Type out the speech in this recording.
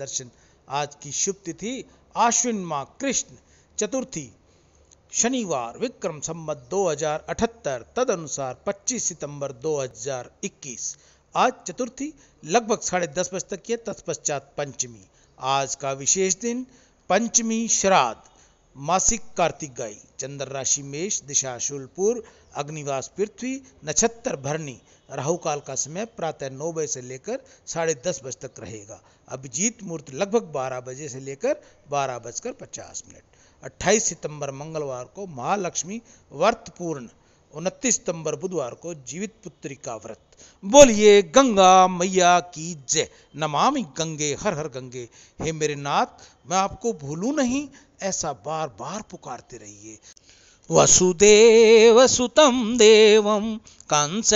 दर्शन आज की शुभ तिथि आश्विन माह कृष्ण चतुर्थी शनिवार विक्रम संबत 2078 तद अनुसार 25 सितंबर 2021 आज चतुर्थी लगभग साढ़े दस बजे तक की तत्पश्चात पंचमी आज का विशेष दिन पंचमी श्राद्ध मासिक कार्तिक गाय चंद्र राशि मेष दिशा शूलपुर अग्निवास पृथ्वी नक्षत्र भरणी राहु काल का समय प्रातः नौ बजे से लेकर साढ़े दस बजे तक रहेगा अभिजीत मुहूर्त लगभग बारह बजे से लेकर बारह बजकर पचास मिनट अट्ठाईस सितंबर मंगलवार को महालक्ष्मी वर्तपूर्ण उनतीस सितंबर बुधवार को जीवित पुत्री का व्रत बोलिए गंगा मैया की जय नमामि गंगे हर हर गंगे हे मेरे नाथ मैं आपको भूलू नहीं ऐसा बार बार पुकारते रहिए वसुदेव सुतम देवम कंस